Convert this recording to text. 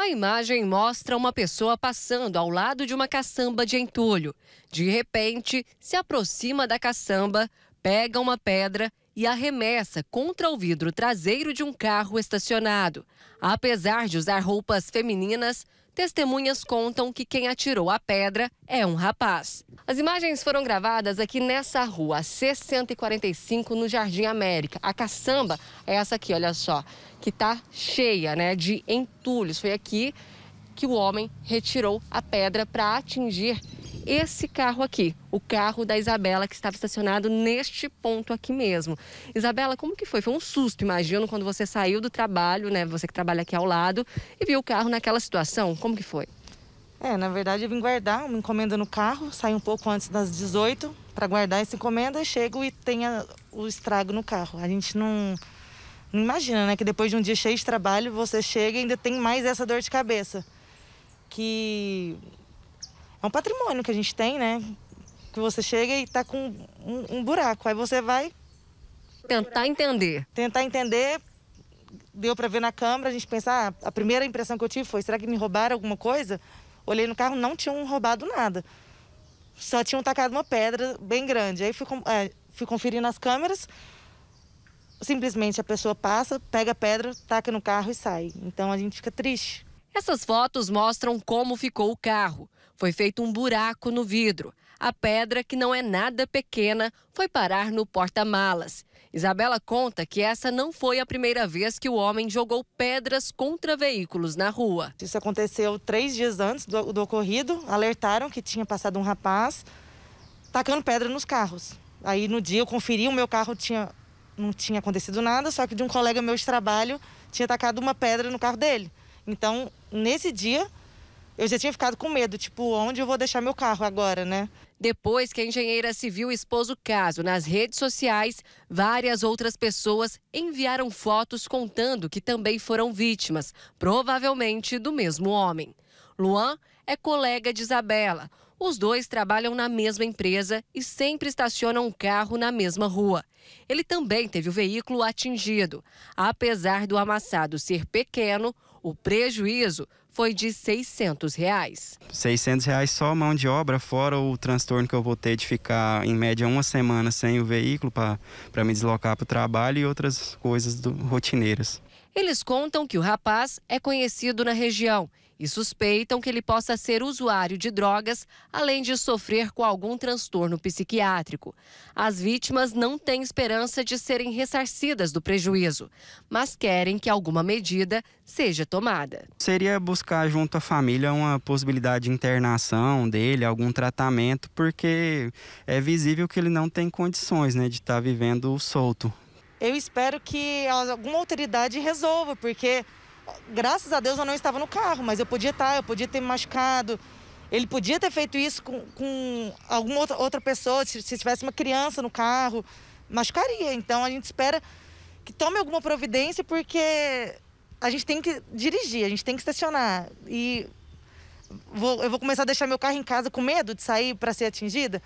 A imagem mostra uma pessoa passando ao lado de uma caçamba de entulho. De repente, se aproxima da caçamba, pega uma pedra e arremessa contra o vidro traseiro de um carro estacionado. Apesar de usar roupas femininas, testemunhas contam que quem atirou a pedra é um rapaz. As imagens foram gravadas aqui nessa rua, 645, no Jardim América. A caçamba é essa aqui, olha só, que está cheia né, de entulhos. Foi aqui que o homem retirou a pedra para atingir esse carro aqui, o carro da Isabela que estava estacionado neste ponto aqui mesmo. Isabela, como que foi? Foi um susto, imagino, quando você saiu do trabalho, né? Você que trabalha aqui ao lado e viu o carro naquela situação. Como que foi? É, na verdade eu vim guardar uma encomenda no carro, saí um pouco antes das 18 para guardar essa encomenda, chego e tenha o estrago no carro. A gente não, não imagina, né, que depois de um dia cheio de trabalho, você chega e ainda tem mais essa dor de cabeça. Que é um patrimônio que a gente tem, né? Que você chega e tá com um, um buraco. Aí você vai. Tentar entender. Tentar entender. Deu para ver na câmera, a gente pensar, ah, a primeira impressão que eu tive foi, será que me roubaram alguma coisa? Olhei no carro, não tinham roubado nada. Só tinham tacado uma pedra bem grande. Aí fui, é, fui conferir nas câmeras, simplesmente a pessoa passa, pega a pedra, taca no carro e sai. Então a gente fica triste. Essas fotos mostram como ficou o carro. Foi feito um buraco no vidro. A pedra, que não é nada pequena, foi parar no porta-malas. Isabela conta que essa não foi a primeira vez que o homem jogou pedras contra veículos na rua. Isso aconteceu três dias antes do, do ocorrido. Alertaram que tinha passado um rapaz tacando pedra nos carros. Aí no dia eu conferi, o meu carro tinha, não tinha acontecido nada, só que de um colega meu de trabalho tinha tacado uma pedra no carro dele. Então, nesse dia, eu já tinha ficado com medo, tipo, onde eu vou deixar meu carro agora, né? Depois que a engenheira civil expôs o caso nas redes sociais, várias outras pessoas enviaram fotos contando que também foram vítimas, provavelmente do mesmo homem. Luan é colega de Isabela. Os dois trabalham na mesma empresa e sempre estacionam um carro na mesma rua. Ele também teve o veículo atingido. Apesar do amassado ser pequeno, o prejuízo foi de 600 reais. 600 reais só mão de obra, fora o transtorno que eu vou ter de ficar em média uma semana sem o veículo para me deslocar para o trabalho e outras coisas do, rotineiras. Eles contam que o rapaz é conhecido na região e suspeitam que ele possa ser usuário de drogas, além de sofrer com algum transtorno psiquiátrico. As vítimas não têm esperança de serem ressarcidas do prejuízo, mas querem que alguma medida seja tomada. Seria buscar junto à família uma possibilidade de internação dele, algum tratamento, porque é visível que ele não tem condições né, de estar tá vivendo solto. Eu espero que alguma autoridade resolva, porque graças a Deus eu não estava no carro, mas eu podia estar, tá, eu podia ter me machucado. Ele podia ter feito isso com, com alguma outra, outra pessoa, se, se tivesse uma criança no carro, machucaria. Então a gente espera que tome alguma providência, porque a gente tem que dirigir, a gente tem que estacionar. E vou, eu vou começar a deixar meu carro em casa com medo de sair para ser atingida?